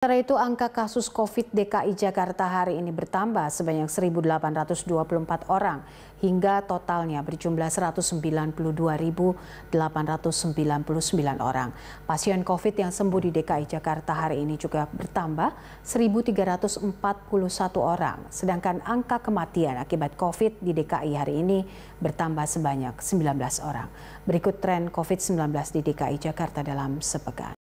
Sementara itu, angka kasus COVID DKI Jakarta hari ini bertambah sebanyak 1.824 orang hingga totalnya berjumlah 192.899 orang. Pasien COVID yang sembuh di DKI Jakarta hari ini juga bertambah 1.341 orang, sedangkan angka kematian akibat COVID di DKI hari ini bertambah sebanyak 19 orang. Berikut tren COVID-19 di DKI Jakarta dalam sepekan.